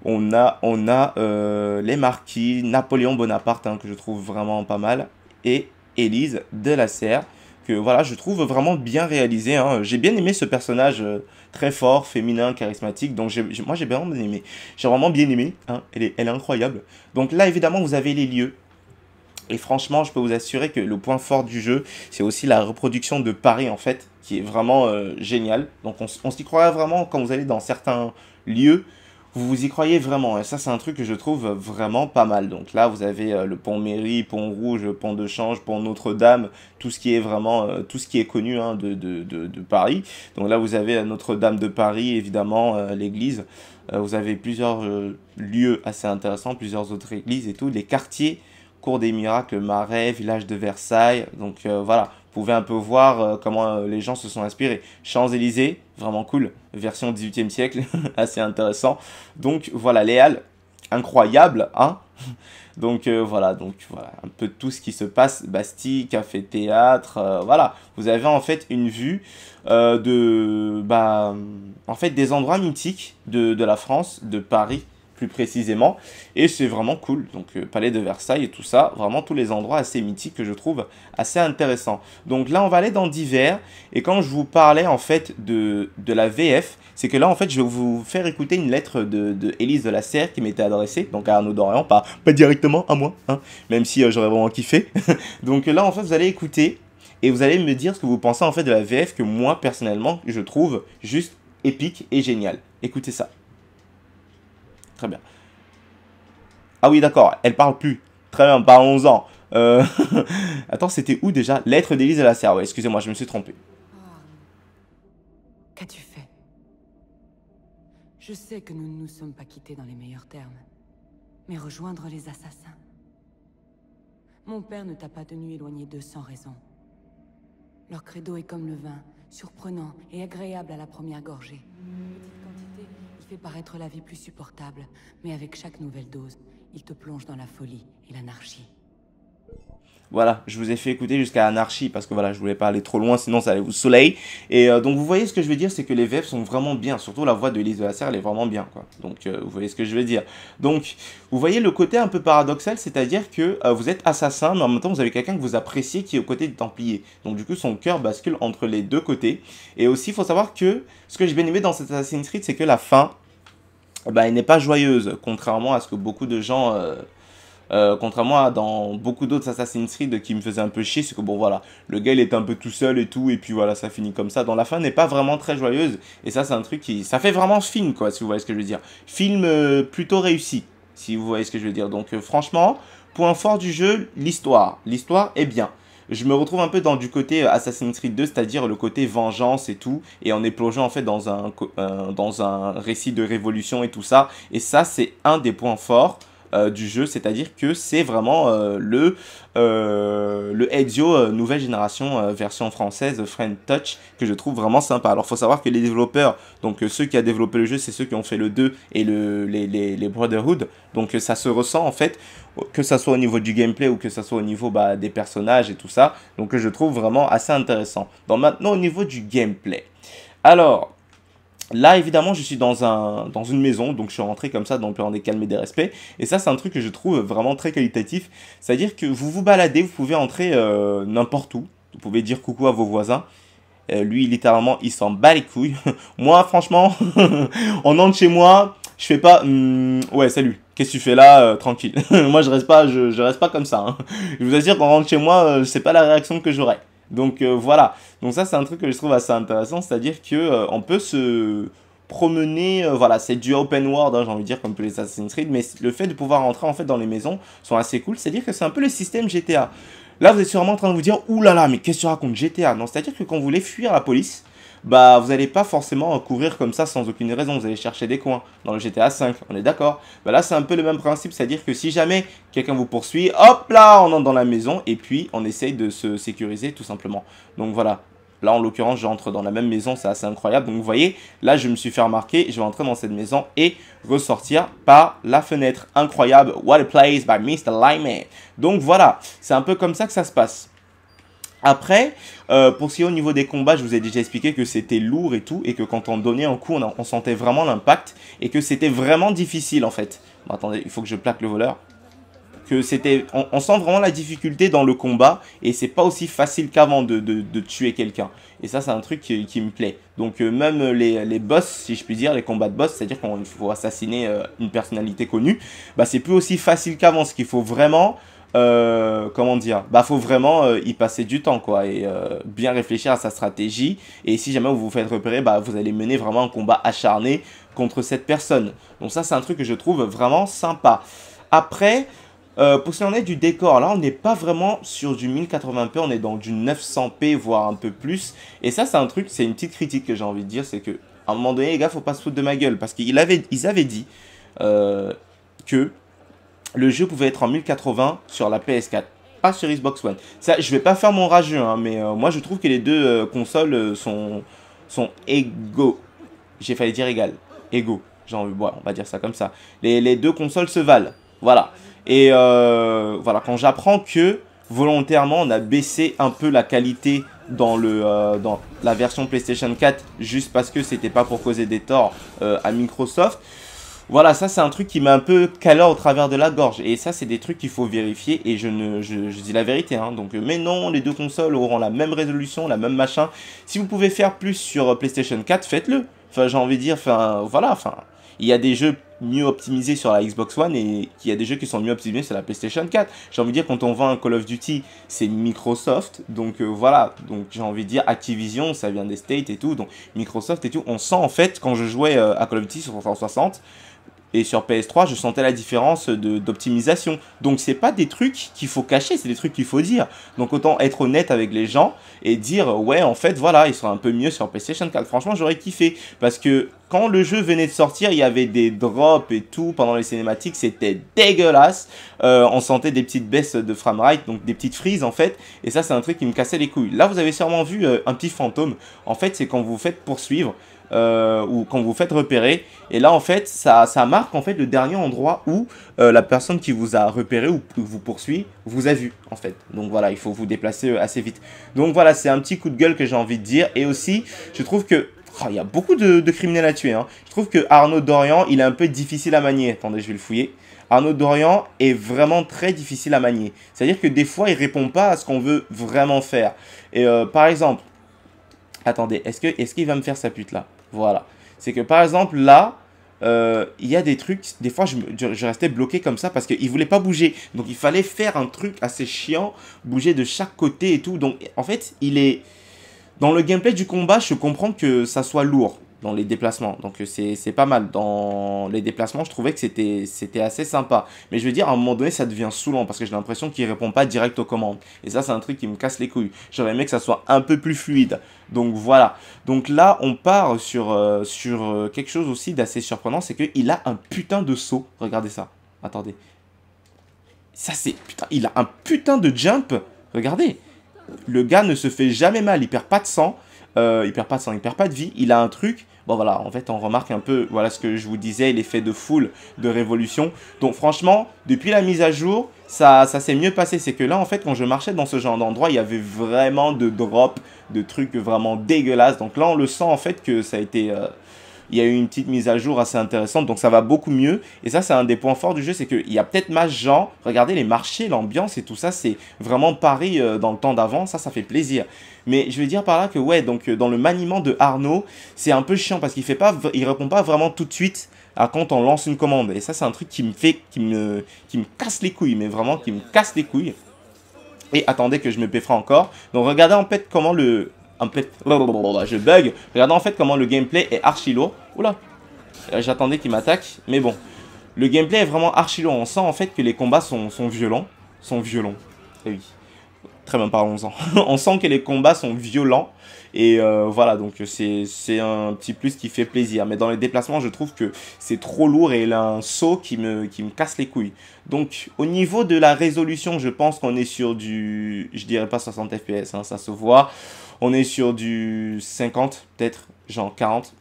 on a, on a euh, les marquis, Napoléon Bonaparte, hein, que je trouve vraiment pas mal, et Élise de la Serre. Que voilà, je trouve vraiment bien réalisé. Hein. J'ai bien aimé ce personnage, euh, très fort, féminin, charismatique. Donc moi j'ai vraiment bien aimé. J'ai vraiment bien aimé. Hein. Elle, est, incroyable. Donc là évidemment vous avez les lieux. Et franchement, je peux vous assurer que le point fort du jeu, c'est aussi la reproduction de Paris en fait, qui est vraiment génial. Euh, géniale. Donc on, on s'y croirait vraiment quand vous allez dans certains lieux vous vous y croyez vraiment. Et hein. ça, c'est un truc que je trouve vraiment pas mal. Donc là, vous avez euh, le pont Mairie, pont Rouge, pont de Change, pont Notre-Dame, tout ce qui est vraiment, euh, tout ce qui est connu hein, de, de, de, Paris. Donc là, vous avez euh, Notre-Dame de Paris, évidemment, l'église. vous avez plusieurs lieux assez intéressants, plusieurs autres églises et tout. Les quartiers, Cours des Miracles, Marais, Village de Versailles. Donc voilà, vous pouvez un peu voir comment les gens se sont inspirés. Champs-Élysées, vraiment cool, version 18e siècle, assez intéressant. Donc voilà, les Halles, incroyable, hein donc euh, voilà, donc voilà, un peu tout ce qui se passe, Bastille, café, théâtre, euh, voilà. Vous avez en fait une vue euh, de, bah, en fait des endroits mythiques de, de la France, de Paris, plus précisément. Et c'est vraiment cool. Donc euh, Palais de Versailles et tout ça, vraiment tous les endroits assez mythiques que je trouve assez intéressants. Donc là, on va aller dans divers. Et quand je vous parlais en fait de, de la VF, c'est que là, en fait, je vais vous faire écouter une lettre de, de Élise de la Serre qui m'était adressée, donc à Arnaud Dorian, pas, pas directement à moi, hein, même si euh, j'aurais vraiment kiffé. donc là, en fait, vous allez écouter et vous allez me dire ce que vous pensez en fait de la VF que moi personnellement je trouve juste épique et génial. Écoutez ça. Très bien. Ah oui, d'accord, elle parle plus. Très bien, parlons-en. Euh, ans. Attends, c'était où déjà Lettre d'Élise à la serre. excusez-moi, je me suis trompé. Ah, qu'as-tu fait Je sais que nous ne nous sommes pas quittés dans les meilleurs termes. Mais rejoindre les assassins Mon père ne t'a pas tenu éloigné d'eux sans raison. Leur credo est comme le vin, surprenant et agréable à la première gorgée fait paraître la vie plus supportable, mais avec chaque nouvelle dose, il te plonge dans la folie et l'anarchie. Voilà, je vous ai fait écouter jusqu'à Anarchie parce que voilà, je voulais pas aller trop loin, sinon ça allait vous soleil. Et euh, donc vous voyez ce que je veux dire, c'est que les VF sont vraiment bien, surtout la voix de Elise de la Serre, elle est vraiment bien, quoi. Donc euh, vous voyez ce que je veux dire. Donc vous voyez le côté un peu paradoxal, c'est-à-dire que euh, vous êtes assassin, mais en même temps vous avez quelqu'un que vous appréciez qui est aux côté du Templier. Donc du coup son cœur bascule entre les deux côtés. Et aussi il faut savoir que ce que j'ai bien aimé dans cet Assassin's Creed, c'est que la fin, bah, elle n'est pas joyeuse, contrairement à ce que beaucoup de gens euh, contrairement à dans beaucoup d'autres Assassin's Creed qui me faisaient un peu chier, c'est que bon voilà, le gars il est un peu tout seul et tout, et puis voilà, ça finit comme ça. Dans la fin n'est pas vraiment très joyeuse, et ça c'est un truc qui... Ça fait vraiment film, quoi, si vous voyez ce que je veux dire. Film euh, plutôt réussi, si vous voyez ce que je veux dire. Donc euh, franchement, point fort du jeu, l'histoire. L'histoire est bien je me retrouve un peu dans du côté Assassin's Creed 2, c'est-à-dire le côté vengeance et tout, et on est plongé en fait dans un, dans un récit de révolution et tout ça, et ça c'est un des points forts euh, du jeu, c'est-à-dire que c'est vraiment euh, le, euh, le Ezio nouvelle génération version française Friend Touch que je trouve vraiment sympa. Alors faut savoir que les développeurs, donc ceux qui ont développé le jeu, c'est ceux qui ont fait le 2 et le, les, Brotherhood, donc ça se ressent en fait que ça soit au niveau du gameplay ou que ça soit au niveau bah, des personnages et tout ça, donc je trouve vraiment assez intéressant. Donc maintenant au niveau du gameplay. Alors, Là, évidemment, je suis dans, un, dans une maison, donc je suis rentré comme ça dans le plan des calmes et des respects. Et ça, c'est un truc que je trouve vraiment très qualitatif. C'est-à-dire que vous vous baladez, vous pouvez entrer euh, n'importe où. Vous pouvez dire coucou à vos voisins. Euh, lui, littéralement, il s'en bat les couilles. moi, franchement, on entre chez moi, je fais pas... Hmm, ouais, salut qu'est-ce que tu fais là euh, tranquille moi je reste pas je, reste pas comme ça hein. je vous assure qu'on rentre chez moi c'est pas la réaction que j'aurais donc euh, voilà, donc ça c'est un truc que je trouve assez intéressant, c'est-à-dire que euh, on peut se promener, euh, voilà, c'est du open world, hein, j'ai envie de dire, comme tous les Assassin's Creed, mais le fait de pouvoir rentrer, en fait dans les maisons sont assez cool, c'est-à-dire que c'est un peu le système GTA. Là, vous êtes sûrement en train de vous dire, oulala, mais qu'est-ce que tu GTA Non, c'est-à-dire que quand vous voulez fuir la police, bah vous allez pas forcément courir comme ça sans aucune raison, vous allez chercher des coins dans le GTA V, on est d'accord Bah là c'est un peu le même principe, c'est-à-dire que si jamais quelqu'un vous poursuit, hop là, on entre dans la maison et puis on essaye de se sécuriser tout simplement. Donc voilà, Là, en l'occurrence, j'entre dans la même maison, c'est assez incroyable. Donc, vous voyez, là, je me suis fait remarquer, je vais entrer dans cette maison et ressortir par la fenêtre. Incroyable, what a place by Mr. Lyman. Donc, voilà, c'est un peu comme ça que ça se passe. Après, euh, pour ce qui est au niveau des combats, je vous ai déjà expliqué que c'était lourd et tout, et que quand on donnait un coup, on, sentait vraiment l'impact, et que c'était vraiment difficile en fait. attendez, il faut que je plaque le voleur. Que c'était, on, sent vraiment la difficulté dans le combat, et c'est pas aussi facile qu'avant de, tuer quelqu'un. Et ça, c'est un truc qui, me plaît. Donc euh, même les, boss, si je puis dire, les combats de boss, c'est-à-dire qu'il faut assassiner euh, une personnalité connue, bah c'est plus aussi facile qu'avant, ce qu'il faut vraiment... Euh, comment dire, bah faut vraiment euh, y passer du temps quoi et euh, bien réfléchir à sa stratégie et si jamais vous vous faites repérer, bah vous allez mener vraiment un combat acharné contre cette personne. Donc ça c'est un truc que je trouve vraiment sympa. Après, pour ce qui en est du décor, là on n'est pas vraiment sur du 1080p, on est dans du 900p voire un peu plus et ça c'est un truc, c'est une petite critique que j'ai envie de dire, c'est que à un moment donné les gars faut pas se foutre de ma gueule parce qu'ils avait ils avaient dit que le jeu pouvait être en 1080 sur la PS4 pas sur Xbox One. Ça, je vais pas faire mon rageux, hein, mais euh, moi je trouve que les deux euh, consoles euh, sont, sont égaux. J'ai failli dire égal. Égaux. on va dire ça comme ça. Les, deux consoles se valent. Voilà. Et voilà, quand j'apprends que volontairement on a baissé un peu la qualité dans, le, dans la version PlayStation 4 juste parce que c'était pas pour causer des torts à Microsoft. Voilà, ça c'est un truc qui m'a un peu calé au travers de la gorge. Et ça c'est des trucs qu'il faut vérifier et je, ne, dis la vérité. Hein. Donc, euh, mais non, les deux consoles auront la même résolution, la même machin. Si vous pouvez faire plus sur euh, PlayStation 4, faites-le. Enfin, j'ai envie de dire, enfin, voilà, enfin, il y a des jeux mieux optimisés sur la Xbox One et qu'il y a des jeux qui sont mieux optimisés sur la PlayStation 4. J'ai envie de dire, quand on vend un Call of Duty, c'est Microsoft, donc euh, voilà, donc j'ai envie de dire Activision, ça vient des States et tout, donc Microsoft et tout. On sent en fait, quand je jouais à Call of Duty sur 360, et sur PS3, je sentais la différence d'optimisation. Donc c'est pas des trucs qu'il faut cacher, c'est des trucs qu'il faut dire. Donc autant être honnête avec les gens et dire ouais en fait voilà, ils sont un peu mieux sur PlayStation 4. Franchement, j'aurais kiffé parce que quand le jeu venait de sortir, il y avait des drops et tout pendant les cinématiques, c'était dégueulasse. Euh, on sentait des petites baisses de frame framerate, donc des petites frises en fait. Et ça, c'est un truc qui me cassait les couilles. Là, vous avez sûrement vu euh, un petit fantôme. En fait, c'est quand vous vous faites poursuivre euh, ou quand vous faites repérer. Et là, en fait, ça, marque en fait le dernier endroit où euh, la personne qui vous a repéré ou vous poursuit vous a vu, en fait. Donc voilà, il faut vous déplacer euh, assez vite. Donc voilà, c'est un petit coup de gueule que j'ai envie de dire. Et aussi, je trouve que oh, il y a beaucoup de, criminels à tuer. Hein. Je trouve que Arnaud Dorian, il est un peu difficile à manier. Attendez, je vais le fouiller. Arnaud Dorian est vraiment très difficile à manier. C'est-à-dire que des fois, il répond pas à ce qu'on veut vraiment faire. Et par exemple, attendez, est-ce qu'il est qu'il va me faire sa pute là voilà. C'est que par exemple, là, euh, il y a des trucs, des fois je, restais bloqué comme ça parce qu'il ne voulait pas bouger. Donc il fallait faire un truc assez chiant, bouger de chaque côté et tout. Donc en fait, il est. Dans le gameplay du combat, je comprends que ça soit lourd dans les déplacements. Donc euh, c'est pas mal. Dans les déplacements, je trouvais que c'était assez sympa. Mais je veux dire, à un moment donné, ça devient saoulant parce que j'ai l'impression qu'il répond pas direct aux commandes. Et ça, c'est un truc qui me casse les couilles. J'aurais aimé que ça soit un peu plus fluide. Donc voilà. Donc là, on part sur, euh, sur euh, quelque chose aussi d'assez surprenant, c'est qu'il a un putain de saut. Regardez ça. Attendez. Ça, c'est... Putain, il a un putain de jump. Regardez. Le gars ne se fait jamais mal. Il perd pas de sang euh, il perd pas de sang, il perd pas de vie, il a un truc. Bon voilà, en fait on remarque un peu, voilà ce que je vous disais, l'effet de foule, de révolution. Donc franchement, depuis la mise à jour, ça, ça s'est mieux passé. C'est que là en fait quand je marchais dans ce genre d'endroit, il y avait vraiment de drops, de trucs vraiment dégueulasses. Donc là on le sent en fait que ça a été... Euh, il y a eu une petite mise à jour assez intéressante, donc ça va beaucoup mieux. Et ça, c'est un des points forts du jeu, c'est qu'il y a peut-être de regardez les marchés, l'ambiance et tout ça, c'est vraiment Paris euh, dans le temps d'avant, ça, ça fait plaisir. Mais je veux dire par là que ouais, donc euh, dans le maniement de Arnaud, c'est un peu chiant parce qu'il fait pas, il répond pas vraiment tout de suite à quand on lance une commande. Et ça, c'est un truc qui me fait, qui me, qui me casse les couilles, mais vraiment qui me casse les couilles. Et attendez que je me pèferai encore. Donc regardez en fait comment le je bug. Regardons en fait comment le gameplay est archi lourd. Oula, euh, j'attendais qu'il m'attaque, mais bon. Le gameplay est vraiment archi lourd. On sent en fait que les combats sont, sont violents. Sont violents. Eh oui. Très bien, parlons-en. on sent que les combats sont violents. Et euh, voilà, donc c'est un petit plus qui fait plaisir. Mais dans les déplacements, je trouve que c'est trop lourd et il a un saut qui me, qui me casse les couilles. Donc au niveau de la résolution, je pense qu'on est sur du... Je dirais pas 60 fps, hein, ça se voit. On est sur du 50, peut-être, genre 40.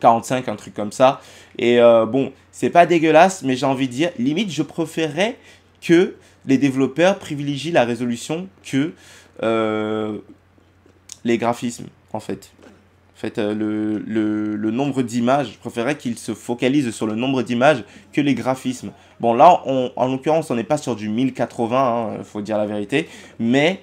45, un truc comme ça. Et euh, bon, c'est pas dégueulasse, mais j'ai envie de dire, limite, je préférerais que les développeurs privilégient la résolution que euh, les graphismes, en fait. En fait, euh, le, nombre d'images, je préférerais qu'ils se focalisent sur le nombre d'images que les graphismes. Bon, là, en l'occurrence, on n'est pas sur du 1080, il hein, faut dire la vérité, mais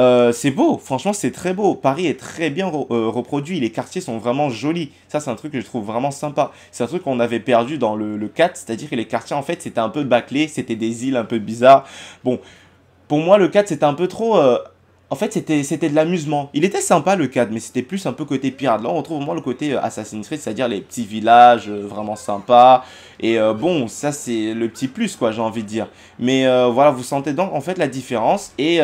euh, c'est beau, franchement c'est très beau. Paris est très bien euh, reproduit, les quartiers sont vraiment jolis. Ça c'est un truc que je trouve vraiment sympa. C'est un truc qu'on avait perdu dans le, 4, c'est-à-dire que les quartiers en fait c'était un peu bâclé, c'était des îles un peu bizarres. Bon, pour moi le 4 c'était un peu trop euh, en fait, c'était de l'amusement. Il était sympa le cadre, mais c'était plus un peu côté pirate. Là, on retrouve au moins le côté euh, Assassin's Creed, c'est-à-dire les petits villages euh, vraiment sympas. Et euh, bon, ça, c'est le petit plus, quoi, j'ai envie de dire. Mais voilà, vous sentez donc en fait la différence et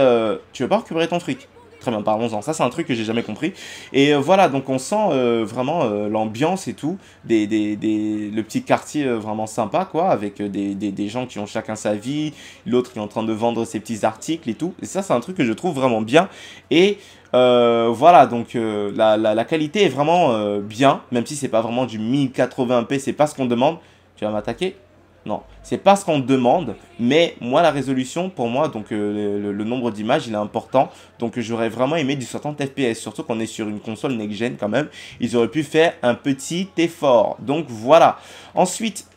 tu vas pas récupérer ton fric bien, parlons-en. Ça, c'est un truc que j'ai jamais compris. Et euh, voilà, donc on sent euh, vraiment euh, l'ambiance et tout, des, le petit quartier vraiment sympa, quoi, avec des, gens qui ont chacun sa vie, l'autre qui est en train de vendre ses petits articles et tout. Et ça, c'est un truc que je trouve vraiment bien. Et voilà, donc la, la, qualité est vraiment bien, même si c'est pas vraiment du 1080p, c'est pas ce qu'on demande. Tu vas m'attaquer non, c'est pas ce qu'on demande, mais moi la résolution pour moi, donc euh, le, nombre d'images, il est important. Donc j'aurais vraiment aimé du 60 fps, surtout qu'on est sur une console next-gen quand même. Ils auraient pu faire un petit effort. Donc voilà. Ensuite,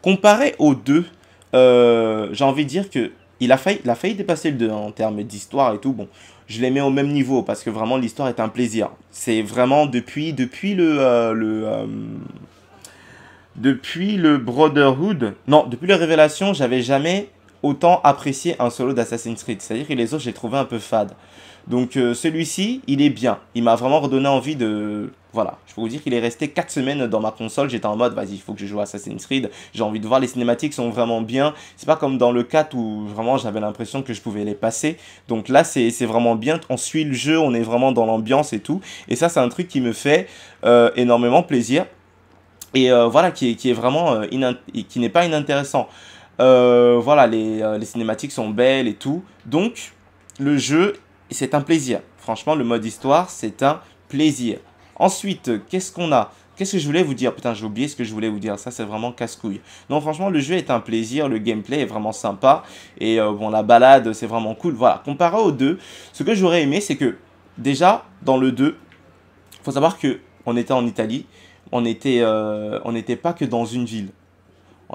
comparé aux deux, euh, j'ai envie de dire que il a failli, dépasser le 2 en termes d'histoire et tout. Bon, je les mets au même niveau parce que vraiment l'histoire est un plaisir. C'est vraiment depuis, depuis le euh, depuis le Brotherhood, non, depuis la Révélation, j'avais jamais autant apprécié un solo d'Assassin's Creed. C'est-à-dire que les autres, j'ai trouvé un peu fade. Donc euh, celui-ci, il est bien. Il m'a vraiment redonné envie de... Voilà, je peux vous dire qu'il est resté 4 semaines dans ma console. J'étais en mode, vas-y, il faut que je joue à Assassin's Creed. J'ai envie de voir, les cinématiques sont vraiment bien. C'est pas comme dans le 4 où vraiment j'avais l'impression que je pouvais les passer. Donc là, c'est vraiment bien. On suit le jeu, on est vraiment dans l'ambiance et tout. Et ça, c'est un truc qui me fait euh, énormément plaisir et euh, voilà, qui, est vraiment euh, qui n'est pas inintéressant. Euh, voilà, les, cinématiques sont belles et tout. Donc, le jeu, c'est un plaisir. Franchement, le mode histoire, c'est un plaisir. Ensuite, qu'est-ce qu'on a Qu'est-ce que je voulais vous dire Putain, j'ai oublié ce que je voulais vous dire. Ça, c'est vraiment casse-couille. Non, franchement, le jeu est un plaisir. Le gameplay est vraiment sympa. Et bon, la balade, c'est vraiment cool. Voilà, comparé aux deux, ce que j'aurais aimé, c'est que déjà, dans le 2, faut savoir que on était en Italie on n'était euh, pas que dans une ville.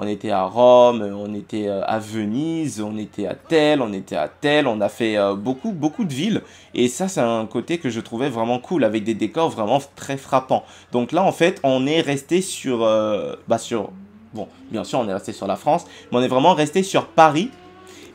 On était à Rome, on était euh, à Venise, on était à Tel, on était à Tel, on a fait euh, beaucoup, beaucoup de villes. Et ça, c'est un côté que je trouvais vraiment cool, avec des décors vraiment très frappants. Donc là, en fait, on est resté sur... bah sur... Bon, bien sûr, on est resté sur la France, mais on est vraiment resté sur Paris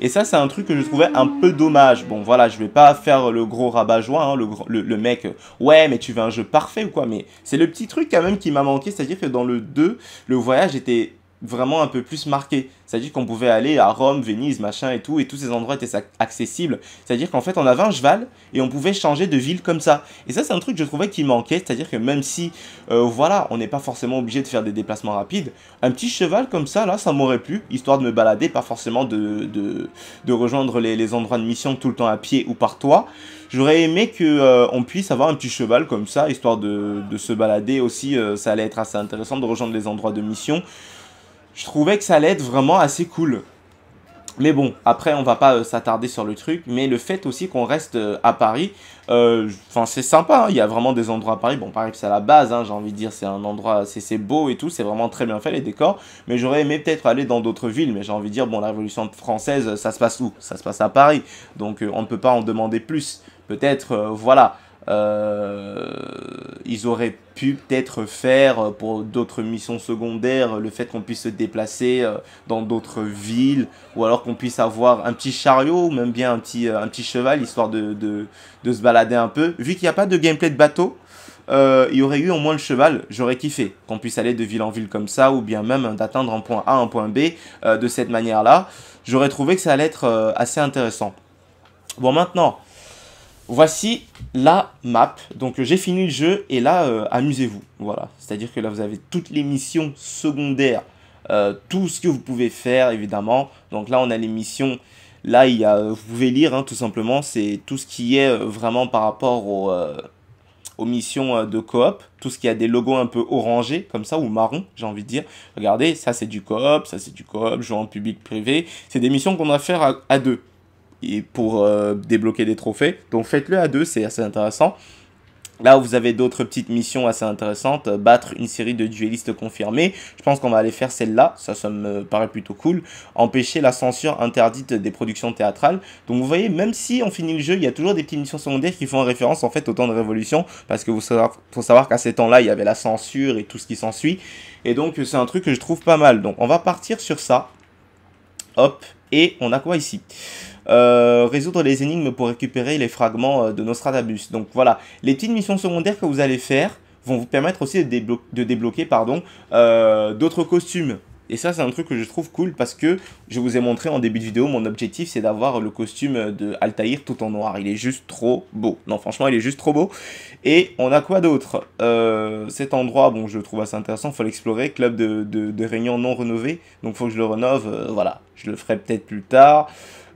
et ça, c'est un truc que je trouvais un peu dommage. Bon, voilà, je vais pas faire le gros rabat joint hein, le, le, mec, euh, ouais, mais tu veux un jeu parfait ou quoi, mais c'est le petit truc quand même qui m'a manqué, c'est-à-dire que dans le 2, le voyage était vraiment un peu plus marqué. C'est-à-dire qu'on pouvait aller à Rome, Venise, machin et tout, et tous ces endroits étaient accessibles. C'est-à-dire qu'en fait, on avait un cheval et on pouvait changer de ville comme ça. Et ça, c'est un truc que je trouvais qui manquait. C'est-à-dire que même si, euh, voilà, on n'est pas forcément obligé de faire des déplacements rapides, un petit cheval comme ça, là, ça m'aurait plu, histoire de me balader, pas forcément de, de, de rejoindre les, les, endroits de mission tout le temps à pied ou par toit. J'aurais aimé qu'on euh, on puisse avoir un petit cheval comme ça, histoire de, de se balader aussi. Euh, ça allait être assez intéressant de rejoindre les endroits de mission je trouvais que ça allait être vraiment assez cool. Mais bon, après, on va pas euh, s'attarder sur le truc. Mais le fait aussi qu'on reste euh, à Paris, euh, enfin, c'est sympa. Hein. Il y a vraiment des endroits à Paris. Bon, Paris, c'est à la base, hein, j'ai envie de dire. C'est un endroit, c'est beau et tout. C'est vraiment très bien fait, les décors. Mais j'aurais aimé peut-être aller dans d'autres villes. Mais j'ai envie de dire, bon, la Révolution française, ça se passe où Ça se passe à Paris. Donc, on ne peut pas en demander plus. Peut-être, voilà. Euh, ils auraient pu peut-être faire euh, pour d'autres missions secondaires le fait qu'on puisse se déplacer euh, dans d'autres villes ou alors qu'on puisse avoir un petit chariot ou même bien un petit, un petit cheval histoire de, de, se balader un peu. Vu qu'il n'y a pas de gameplay de bateau, il y aurait eu au moins le cheval, j'aurais kiffé qu'on puisse aller de ville en ville comme ça ou bien même d'atteindre un point A, un point B de cette manière-là. J'aurais trouvé que ça allait être assez intéressant. Bon maintenant, Voici la map. Donc euh, j'ai fini le jeu et là, euh, amusez-vous. Voilà, c'est-à-dire que là, vous avez toutes les missions secondaires, euh, tout ce que vous pouvez faire, évidemment. Donc là, on a les missions... Là, il y a, vous pouvez lire, hein, tout simplement, c'est tout ce qui est vraiment par rapport aux missions de coop, tout ce qui a des logos un peu orangés comme ça ou marron, j'ai envie de dire. Regardez, ça c'est du coop, ça c'est du coop, jouer en public privé, c'est des missions qu'on va faire à, deux et pour euh, débloquer des trophées. Donc faites-le à deux, c'est assez intéressant. Là, où vous avez d'autres petites missions assez intéressantes. Euh, battre une série de duellistes confirmés. Je pense qu'on va aller faire celle-là. Ça, ça me paraît plutôt cool. Empêcher la censure interdite des productions théâtrales. Donc, vous voyez, même si on finit le jeu, il y a toujours des petites missions secondaires qui font référence, en fait, au temps de révolution. Parce que vous faut savoir qu'à ces temps-là, il y avait la censure et tout ce qui s'ensuit. Et donc, c'est un truc que je trouve pas mal. Donc, on va partir sur ça. Hop. Et on a quoi ici euh, résoudre les énigmes pour récupérer les fragments euh, de Nostradamus. Donc voilà, les petites missions secondaires que vous allez faire vont vous permettre aussi de, débloquer pardon, euh, d'autres costumes. Et ça, c'est un truc que je trouve cool parce que je vous ai montré en début de vidéo, mon objectif, c'est d'avoir le costume de Altaïr tout en noir. Il est juste trop beau. Non, franchement, il est juste trop beau. Et on a quoi d'autre Cet endroit, bon, je le trouve assez intéressant, faut l'explorer. Club de, réunion non rénové, donc faut que je le renove. voilà, je le ferai peut-être plus tard.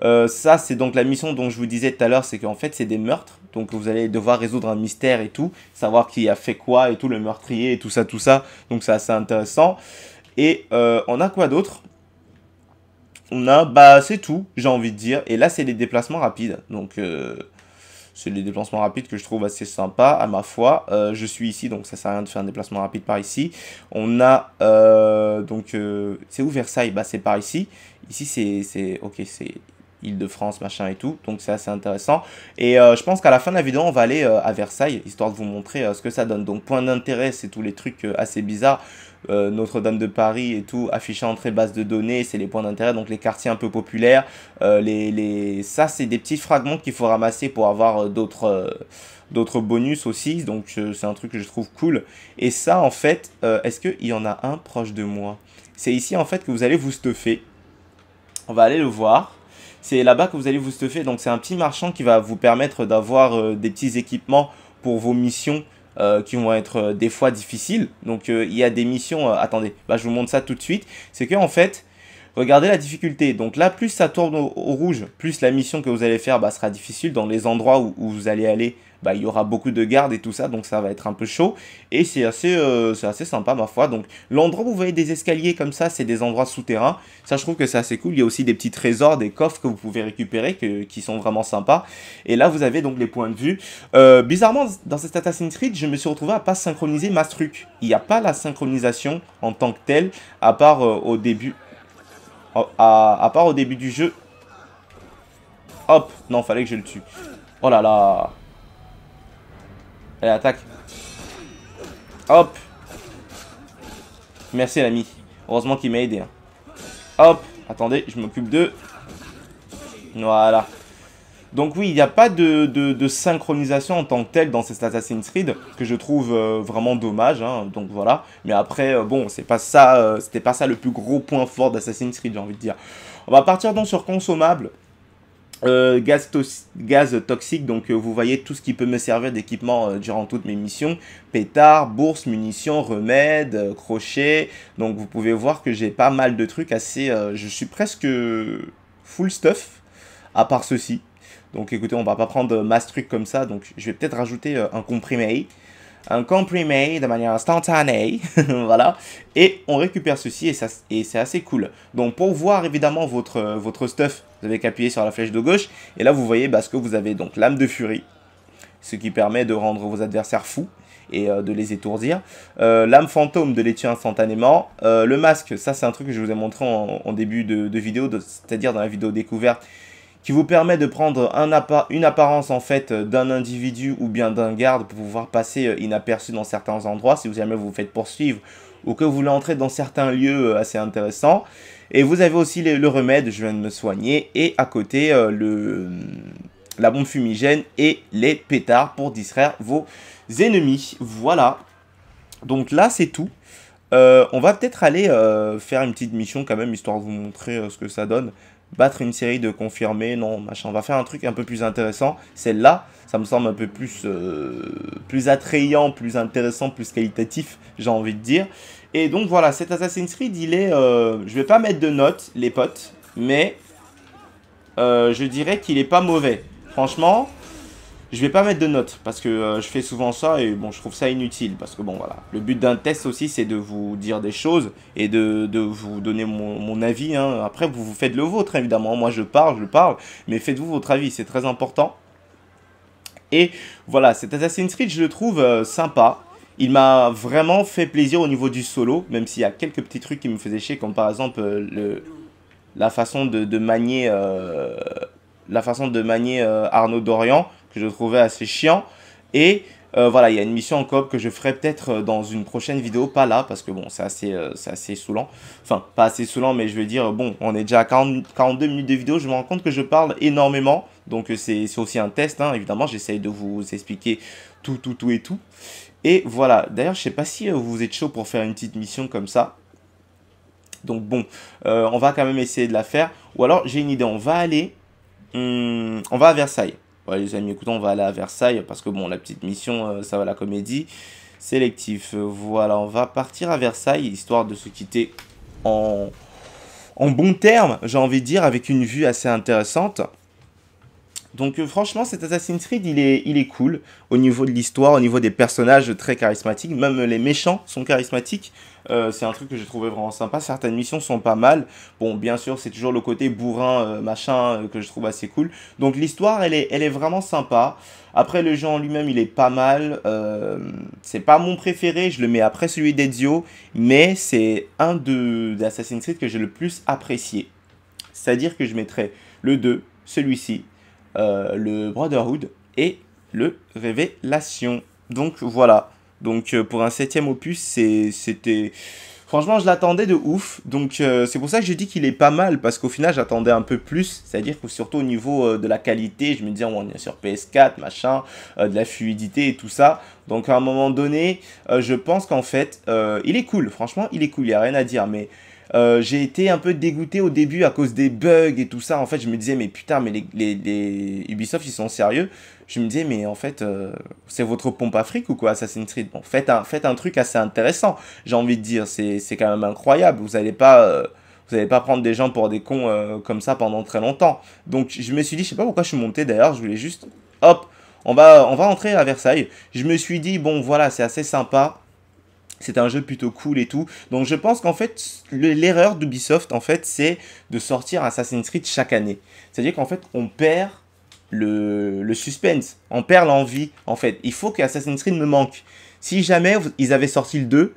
Euh, ça, c'est donc la mission dont je vous disais tout à l'heure, c'est qu'en fait, c'est des meurtres. Donc, vous allez devoir résoudre un mystère et tout, savoir qui a fait quoi et tout, le meurtrier et tout ça, tout ça. Donc, c'est assez intéressant. Et euh, on a quoi d'autre On a, bah, c'est tout, j'ai envie de dire. Et là, c'est les déplacements rapides. Donc, euh, c'est les déplacements rapides que je trouve assez sympa, à ma foi. je suis ici, donc ça sert à rien de faire un déplacement rapide par ici. On a, donc, c'est où Versailles Bah, c'est par ici. Ici, c'est, ok, c'est Île-de-France, machin et tout. Donc c'est assez intéressant. Et euh, je pense qu'à la fin de la vidéo, on va aller euh, à Versailles, histoire de vous montrer euh, ce que ça donne. Donc point d'intérêt, c'est tous les trucs assez bizarres. Notre-Dame de Paris et tout, affiché en très base de données, c'est les points d'intérêt, donc les quartiers un peu populaires. les, les... Ça, c'est des petits fragments qu'il faut ramasser pour avoir d'autres d'autres bonus aussi. Donc c'est un truc que je trouve cool. Et ça, en fait, est-ce qu'il y en a un proche de moi C'est ici, en fait, que vous allez vous stuffer. On va aller le voir. C'est là-bas que vous allez vous stuffer. Donc c'est un petit marchand qui va vous permettre d'avoir euh, des petits équipements pour vos missions euh, qui vont être euh, des fois difficiles. Donc il y a des missions. attendez, bah, je vous montre ça tout de suite. C'est que en fait, regardez la difficulté. Donc là, plus ça tourne au, rouge, plus la mission que vous allez faire bah, sera difficile dans les endroits où vous allez aller bah, il y aura beaucoup de gardes et tout ça, donc ça va être un peu chaud. Et c'est assez, euh, assez sympa, ma foi. Donc, l'endroit où vous voyez des escaliers comme ça, c'est des endroits souterrains. Ça, je trouve que c'est assez cool. Il y a aussi des petits trésors, des coffres que vous pouvez récupérer qui sont vraiment sympas. Et là, vous avez donc les points de vue. Euh, bizarrement, dans cette Assassin's Creed, je me suis retrouvé à pas synchroniser ma truc. Il n'y a pas la synchronisation en tant que telle, à part euh, au début. Oh, à, part au début du jeu. Hop, non, fallait que je le tue. Oh là là Allez, attaque. Hop. Merci l'ami. Heureusement qu'il m'a aidé. Hein. Hop. Attendez, je m'occupe d'eux. Voilà. Donc oui, il n'y a pas de, synchronisation en tant que telle dans cet Assassin's Creed, que je trouve euh, vraiment dommage, hein. donc voilà. Mais après, euh, bon, c'est pas ça, euh, c'était pas ça le plus gros point fort d'Assassin's Creed, j'ai envie de dire. On va partir donc sur consommable. Euh, gaz, toxique, donc euh, vous voyez tout ce qui peut me servir d'équipement euh, durant toutes mes missions. Pétards, bourse, munitions, remèdes, crochets. Donc vous pouvez voir que j'ai pas mal de trucs assez... je suis presque full stuff, à part ceci. Donc écoutez, on va pas prendre masse truc comme ça, donc je vais peut-être rajouter un comprimé un comprimé de manière instantanée, voilà, et on récupère ceci et, et c'est assez cool. Donc pour voir évidemment votre, votre stuff, vous avez qu'à appuyer sur la flèche de gauche, et là vous voyez parce bah, que vous avez, donc l'âme de furie, ce qui permet de rendre vos adversaires fous et euh, de les étourdir. Euh, l'âme fantôme de les tuer instantanément. Euh, le masque, ça c'est un truc que je vous ai montré en, début de vidéo, c'est-à-dire dans la vidéo découverte, qui vous permet de prendre une apparence en fait euh, d'un individu ou bien d'un garde pour pouvoir passer euh, inaperçu dans certains endroits si vous jamais vous, vous faites poursuivre ou que vous voulez entrer dans certains lieux euh, assez intéressants. Et vous avez aussi le remède, je viens de me soigner, et à côté le, la bombe fumigène et les pétards pour distraire vos ennemis. Voilà. Donc là, c'est tout. on va peut-être aller faire une petite mission quand même, histoire de vous montrer ce que ça donne battre une série de confirmés, non, machin. On va faire un truc un peu plus intéressant. Celle-là, ça me semble un peu plus, euh, plus attrayant, plus intéressant, plus qualitatif, j'ai envie de dire. Et donc voilà, cet Assassin's Creed, il est... Euh, je vais pas mettre de notes, les potes, mais euh, je dirais qu'il est pas mauvais. Franchement, je vais pas mettre de notes parce que euh, je fais souvent ça et bon, je trouve ça inutile parce que bon, voilà. Le but d'un test aussi, c'est de vous dire des choses et de, vous donner mon, avis. Hein. Après, vous, vous faites le vôtre évidemment. Moi, je parle, je parle, mais faites-vous votre avis, c'est très important. Et voilà, cet Assassin's Creed, je le trouve euh, sympa. Il m'a vraiment fait plaisir au niveau du solo, même s'il y a quelques petits trucs qui me faisaient chier, comme par exemple euh, le, la façon de, de manier, la façon de manier Arnaud Dorian que je trouvais assez chiant. Et euh, voilà, il y a une mission en coop que je ferai peut-être euh, dans une prochaine vidéo, pas là, parce que bon, c'est assez, euh, assez saoulant. Enfin, pas assez saoulant, mais je veux dire, bon, on est déjà à 42 minutes de vidéo, je me rends compte que je parle énormément. Donc c'est aussi un test, hein. évidemment, j'essaye de vous expliquer tout, tout, tout et tout. Et voilà, d'ailleurs, je sais pas si vous êtes chaud pour faire une petite mission comme ça. Donc bon, on va quand même essayer de la faire. Ou alors, j'ai une idée, on va aller... Hmm, on va à Versailles les amis, écoutez, on va aller à Versailles parce que bon, la petite mission, euh, ça va la comédie. Sélectif. Euh, voilà, on va partir à Versailles histoire de se quitter en, en bon terme, j'ai envie de dire, avec une vue assez intéressante. Donc euh, franchement, cet Assassin's Creed, il est, il est cool au niveau de l'histoire, au niveau des personnages très charismatiques. Même les méchants sont charismatiques. Euh, c'est un truc que j'ai trouvé vraiment sympa. Certaines missions sont pas mal. Bon, bien sûr, c'est toujours le côté bourrin, euh, machin, euh, que je trouve assez cool. Donc l'histoire, elle est, elle est vraiment sympa. Après, le jeu en lui-même, il est pas mal. c'est pas mon préféré, je le mets après celui d'Ezio, mais c'est un de d'Assassin's Creed que j'ai le plus apprécié. C'est-à-dire que je mettrais le 2, celui-ci, le Brotherhood et le Révélation. Donc voilà. Donc euh, pour un septième opus, c'était... Franchement, je l'attendais de ouf. Donc euh, c'est pour ça que je dis qu'il est pas mal parce qu'au final, j'attendais un peu plus. C'est-à-dire que surtout au niveau euh, de la qualité, je me disais on est sur PS4, machin, de la fluidité et tout ça. Donc à un moment donné, je pense qu'en fait, il est cool. Franchement, il est cool. Il n'y a rien à dire, mais euh, j'ai été un peu dégoûté au début à cause des bugs et tout ça. En fait, je me disais, mais putain, mais les, les, les Ubisoft, ils sont sérieux. Je me disais, mais en fait, euh, c'est votre pompe à fric ou quoi, Assassin's Creed Bon, faites un, un truc assez intéressant, j'ai envie de dire. C'est quand même incroyable. Vous n'allez pas... Euh, vous n'allez pas prendre des gens pour des cons comme ça pendant très longtemps. Donc je me suis dit, je sais pas pourquoi je suis monté d'ailleurs, je voulais juste, hop, on va, on va rentrer à Versailles. Je me suis dit, bon voilà, c'est assez sympa, c'est un jeu plutôt cool et tout. Donc je pense qu'en fait, l'erreur d'Ubisoft, en fait, c'est de sortir Assassin's Creed chaque année. C'est-à-dire qu'en fait, on perd le, suspense, on perd l'envie, en fait. Il faut que Assassin's Creed me manque. Si jamais ils avaient sorti le 2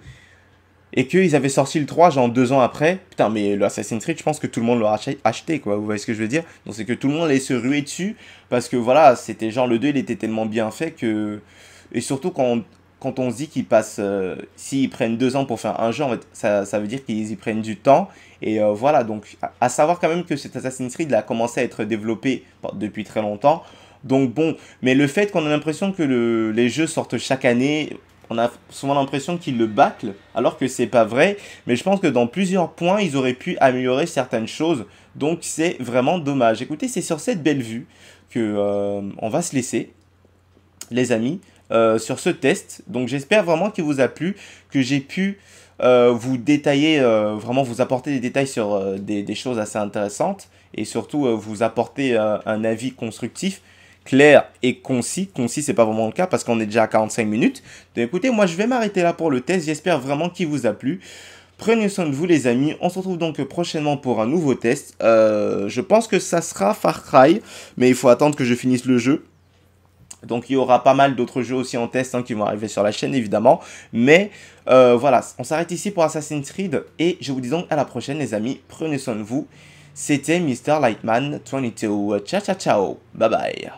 et qu'ils avaient sorti le 3 genre deux ans après, putain, mais l'Assassin's Assassin's Creed, je pense que tout le monde l'aurait acheté, quoi. Vous voyez ce que je veux dire Donc c'est que tout le monde allait se ruer dessus parce que voilà, c'était genre le 2, il était tellement bien fait que... Et surtout quand quand on se dit qu'ils passent, euh, s'ils prennent deux ans pour faire un jeu, ça, veut dire qu'ils y prennent du temps. Et euh, voilà, donc à, savoir quand même que cet Assassin's Creed a commencé à être développé depuis très longtemps. Donc bon, mais le fait qu'on a l'impression que les jeux sortent chaque année, on a souvent l'impression qu'ils le bâclent, alors que c'est pas vrai. Mais je pense que dans plusieurs points, ils auraient pu améliorer certaines choses. Donc c'est vraiment dommage. Écoutez, c'est sur cette belle vue que euh, on va se laisser, les amis. Euh, sur ce test. Donc j'espère vraiment qu'il vous a plu, que j'ai pu euh, vous détailler, euh, vraiment vous apporter des détails sur des, choses assez intéressantes et surtout vous apporter un avis constructif clair et concis. Concis, c'est pas vraiment le cas parce qu'on est déjà à 45 minutes. Donc écoutez, moi je vais m'arrêter là pour le test. J'espère vraiment qu'il vous a plu. Prenez soin de vous les amis. On se retrouve donc prochainement pour un nouveau test. je pense que ça sera Far Cry, mais il faut attendre que je finisse le jeu. Donc il y aura pas mal d'autres jeux aussi en test hein, qui vont arriver sur la chaîne évidemment. Mais euh, voilà, on s'arrête ici pour Assassin's Creed et je vous dis donc à la prochaine les amis, prenez soin de vous. C'était Mr. Lightman 22. Ciao ciao ciao, bye bye.